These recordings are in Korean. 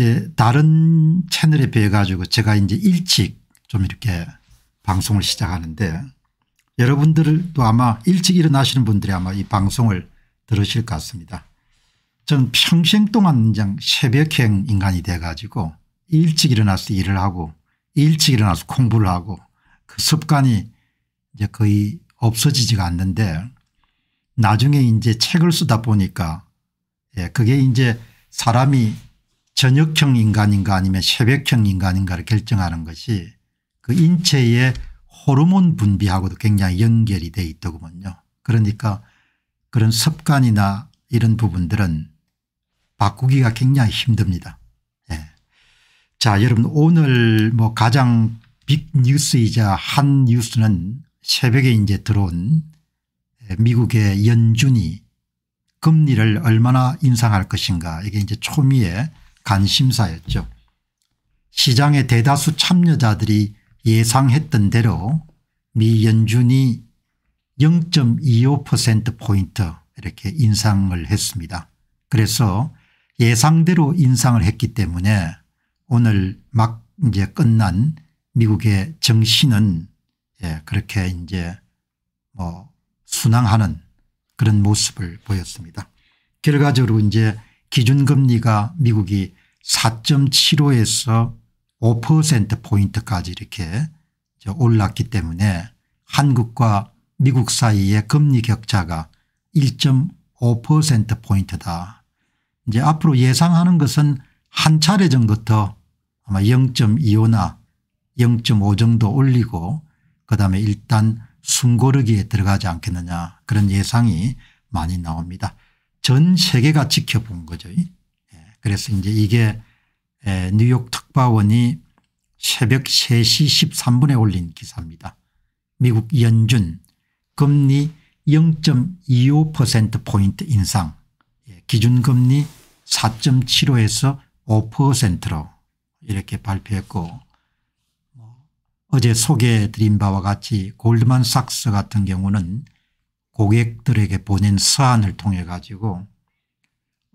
이제 다른 채널에 비해 가지고 제가 이제 일찍 좀 이렇게 방송을 시작하는데 여러분들도 아마 일찍 일어나시는 분들이 아마 이 방송을 들으실 것 같습니다. 저는 평생 동안 새벽행 인간이 돼 가지고 일찍 일어나서 일을 하고 일찍 일어나서 공부를 하고 그 습관이 이제 거의 없어지지가 않는데 나중에 이제 책을 쓰다 보니까 예, 그게 이제 사람이 저녁형 인간인가 아니면 새벽형 인간인가를 결정하는 것이 그 인체의 호르몬 분비하고도 굉장히 연결이 돼 있더군요. 그러니까 그런 습관이나 이런 부분들은 바꾸기가 굉장히 힘듭니다. 예. 자 여러분 오늘 뭐 가장 빅 뉴스이자 한 뉴스는 새벽에 이제 들어온 미국의 연준이 금리를 얼마나 인상할 것인가 이게 이제 초미의 간심사였죠. 시장의 대다수 참여자들이 예상했던 대로 미 연준이 0.25%포인트 이렇게 인상을 했습니다. 그래서 예상대로 인상을 했기 때문에 오늘 막 이제 끝난 미국의 정신은 예, 그렇게 이제 뭐 순항하는 그런 모습을 보였습니다. 결과적으로 이제 기준금리가 미국이 4.75에서 5%포인트까지 이렇게 올랐기 때문에 한국과 미국 사이의 금리 격차가 1.5%포인트다. 이제 앞으로 예상하는 것은 한 차례 정도 더 아마 0.25나 0.5 정도 올리고 그다음에 일단 숨고르기에 들어가지 않겠느냐 그런 예상이 많이 나옵니다. 전 세계가 지켜본 거죠. 예. 그래서 이제 이게 예, 뉴욕 특파원이 새벽 3시 13분에 올린 기사입니다. 미국 연준 금리 0.25%포인트 인상 예, 기준금리 4.75에서 5%로 이렇게 발표했고 뭐 어제 소개해 드린 바와 같이 골드만삭스 같은 경우는 고객들에게 보낸 서한을 통해 가지고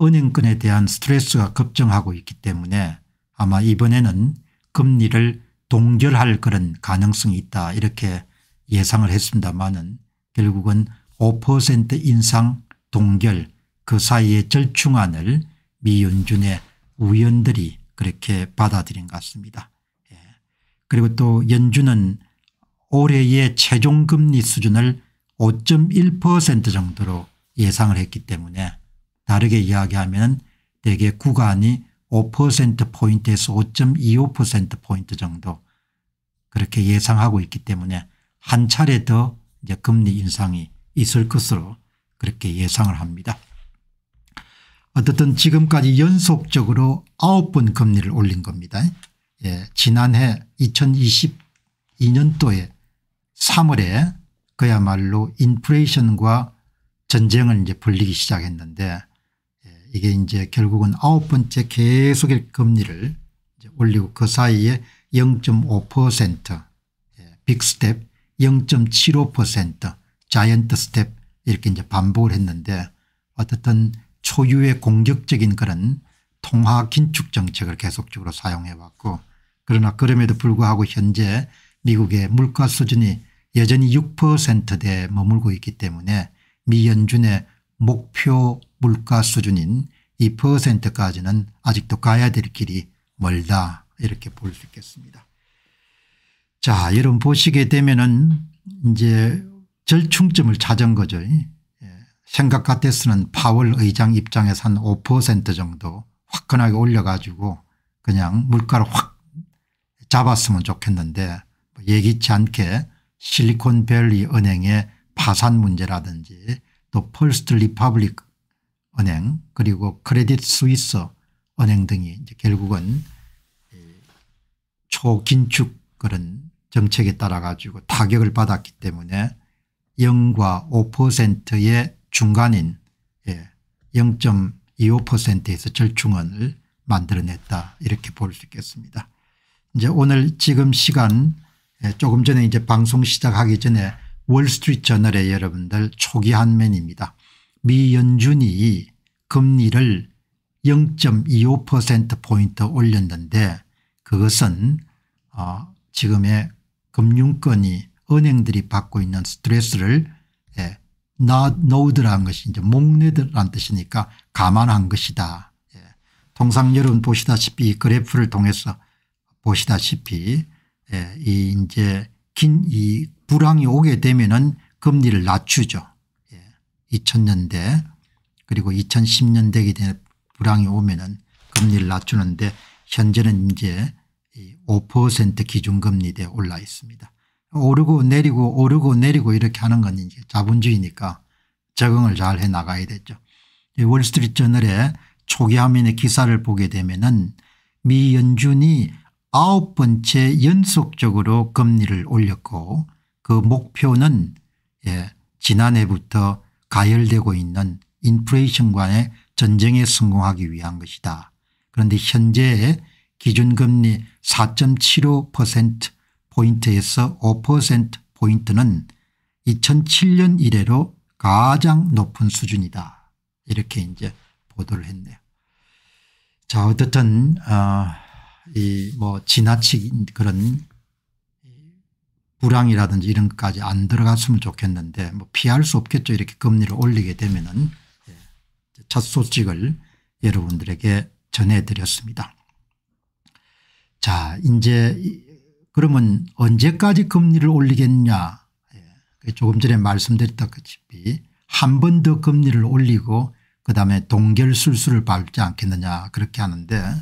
은행권에 대한 스트레스가 급증하고 있기 때문에 아마 이번에는 금리를 동결할 그런 가능성이 있다 이렇게 예상을 했습니다마는 결국은 5% 인상 동결 그 사이의 절충안을 미연준의 우연들이 그렇게 받아들인 것 같습니다. 예. 그리고 또 연준은 올해의 최종금리 수준을 5.1% 정도로 예상을 했기 때문에 다르게 이야기하면 대개 구간이 5%포인트에서 5.25%포인트 정도 그렇게 예상하고 있기 때문에 한 차례 더 이제 금리 인상이 있을 것으로 그렇게 예상을 합니다. 어쨌든 지금까지 연속적으로 9번 금리를 올린 겁니다. 예, 지난해 2022년도에 3월에 그야말로 인플레이션과 전쟁을 이제 벌리기 시작했는데 예, 이게 이제 결국은 아홉 번째 계속의 금리를 이제 올리고 그 사이에 0.5% 빅스텝 0.75% 자이언트 스텝 이렇게 이제 반복을 했는데 어떻든 초유의 공격적인 그런 통화 긴축 정책을 계속적으로 사용해 왔고 그러나 그럼에도 불구하고 현재 미국의 물가 수준이 여전히 6%대에 머물고 있기 때문에 미 연준의 목표 물가 수준인 2%까지는 아직도 가야 될 길이 멀다 이렇게 볼 수 있겠습니다. 자 여러분 보시게 되면은 이제 절충점을 찾은 거죠. 예, 생각 같았으면 파월 의장 입장에서 한 5% 정도 화끈하게 올려가지고 그냥 물가를 확 잡았으면 좋겠는데 뭐 예기치 않게 실리콘밸리 은행의 파산 문제라든지 또 퍼스트 리퍼블릭 은행 그리고 크레딧 스위스 은행 등이 이제 결국은 초긴축 그런 정책에 따라 가지고 타격을 받았기 때문에 0과 5%의 중간인 0.25%에서 예, 절충원을 만들어냈다 이렇게 볼 수 있겠습니다. 이제 오늘 지금 시간 예, 조금 전에 이제 방송 시작하기 전에 월스트리트저널의 여러분들 초기 한면입니다. 미 연준이 금리를 0.25%포인트 올렸는데 그것은 어 지금의 금융권이 은행들이 받고 있는 스트레스를 예, 넣으드라는 것이 이제 목내드라 뜻이니까 감안한 것이다. 예. 통상 여러분 보시다시피 그래프를 통해서 보시다시피 예, 이 이제 긴 이 불황이 오게 되면은 금리를 낮추죠. 2000년대 예, 그리고 2010년대기 되 불황이 오면은 금리를 낮추는데 현재는 이제 5%기준금리대 올라 있습니다. 오르고 내리고 오르고 내리고 이렇게 하는 건 이제 자본주의니까 적응을 잘 해 나가야 되죠. 월스트리트 저널의 초기 화면의 기사를 보게 되면은 미 연준이 아홉 번째 연속적으로 금리를 올렸고 그 목표는 예, 지난해부터 가열되고 있는 인플레이션과의 전쟁에 성공하기 위한 것이다. 그런데 현재 기준금리 4.75%포인트에서 5%포인트는 2007년 이래로 가장 높은 수준이다. 이렇게 이제 보도를 했네요. 자 어떻든 어 이뭐 지나친 그런 불황이라든지 이런 것까지 안 들어갔으면 좋겠는데 뭐 피할 수 없겠죠. 이렇게 금리를 올리게 되면은 예. 첫 소식을 여러분들에게 전해드렸습니다. 자, 이제 그러면 언제까지 금리를 올리겠냐. 예. 조금 전에 말씀드렸다시피 한 번 더 금리를 올리고 그다음에 동결 술수를 밟지 않겠느냐 그렇게 하는데